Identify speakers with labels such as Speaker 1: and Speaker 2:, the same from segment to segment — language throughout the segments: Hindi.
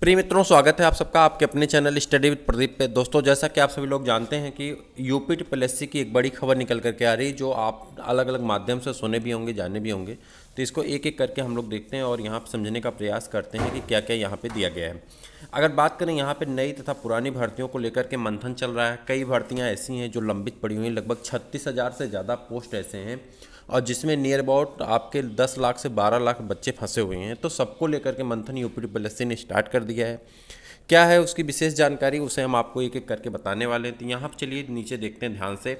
Speaker 1: प्रिय मित्रों स्वागत है आप सबका आपके अपने चैनल स्टडी विद प्रदीप पे दोस्तों जैसा कि आप सभी लोग जानते हैं कि यूपी टीपीएससी की एक बड़ी खबर निकल करके आ रही जो आप अलग अलग माध्यम से सुने भी होंगे जाने भी होंगे तो इसको एक एक करके हम लोग देखते हैं और यहाँ पर समझने का प्रयास करते हैं कि क्या क्या यहाँ पे दिया गया है अगर बात करें यहाँ पे नई तथा पुरानी भर्तियों को लेकर के मंथन चल रहा है कई भर्तियाँ ऐसी हैं जो लंबित पड़ी हुई हैं लगभग छत्तीस हज़ार से ज़्यादा पोस्ट ऐसे हैं और जिसमें नियर अबाउट आपके 10 लाख से 12 लाख बच्चे फंसे हुए हैं तो सबको लेकर के मंथन यूपी ट्रिपल ने स्टार्ट कर दिया है क्या है उसकी विशेष जानकारी उसे हम आपको एक एक करके बताने वाले हैं तो यहाँ पर चलिए नीचे देखते हैं ध्यान से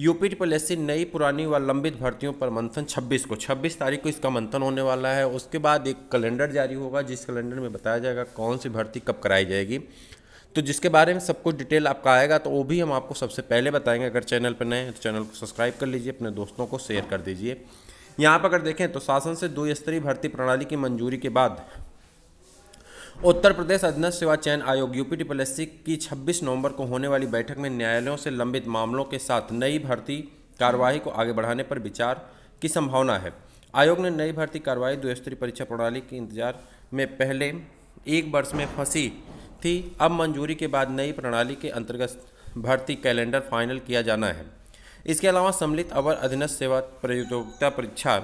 Speaker 1: यूपी पुलिस से नई पुरानी व लंबित भर्तियों पर मंथन 26 को 26 तारीख को इसका मंथन होने वाला है उसके बाद एक कैलेंडर जारी होगा जिस कैलेंडर में बताया जाएगा कौन सी भर्ती कब कराई जाएगी तो जिसके बारे में सब कुछ डिटेल आपका आएगा तो वो भी हम आपको सबसे पहले बताएंगे अगर चैनल पर नए हैं तो चैनल को सब्सक्राइब कर लीजिए अपने दोस्तों को शेयर कर दीजिए यहाँ पर अगर देखें तो शासन से दो स्तरीय भर्ती प्रणाली की मंजूरी के बाद उत्तर प्रदेश अधीनस्थ सेवा चयन आयोग यूपी प्लस सी की 26 नवंबर को होने वाली बैठक में न्यायालयों से लंबित मामलों के साथ नई भर्ती कार्यवाही को आगे बढ़ाने पर विचार की संभावना है आयोग ने नई भर्ती कार्रवाई द्विस्तरीय परीक्षा प्रणाली के इंतजार में पहले एक वर्ष में फंसी थी अब मंजूरी के बाद नई प्रणाली के अंतर्गत भर्ती कैलेंडर फाइनल किया जाना है इसके अलावा सम्मिलित अवर अधीनस्थ सेवा प्रतियोगिता परीक्षा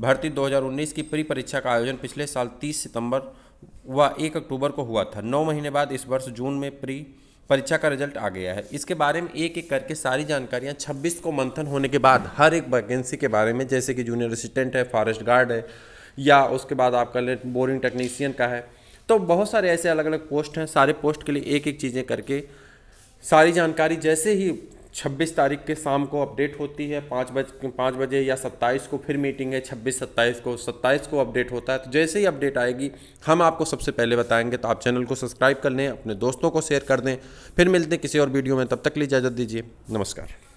Speaker 1: भर्ती 2019 की प्री परीक्षा का आयोजन पिछले साल 30 सितंबर वह एक अक्टूबर को हुआ था नौ महीने बाद इस वर्ष जून में प्री परीक्षा का रिजल्ट आ गया है इसके बारे में एक एक करके सारी जानकारियाँ छब्बीस को मंथन होने के बाद हर एक वैकेंसी के बारे में जैसे कि जूनियर असिस्टेंट है फॉरेस्ट गार्ड है या उसके बाद आपका बोरिंग टेक्नीसियन का है तो बहुत सारे ऐसे अलग अलग पोस्ट हैं सारे पोस्ट के लिए एक एक चीज़ें करके सारी जानकारी जैसे ही छब्बीस तारीख के शाम को अपडेट होती है पाँच बज पाँच बजे या सत्ताईस को फिर मीटिंग है छब्बीस सत्ताईस को सत्ताईस को अपडेट होता है तो जैसे ही अपडेट आएगी हम आपको सबसे पहले बताएंगे तो आप चैनल को सब्सक्राइब कर लें अपने दोस्तों को शेयर कर दें फिर मिलते हैं किसी और वीडियो में तब तक लिए इजाज़त दीजिए नमस्कार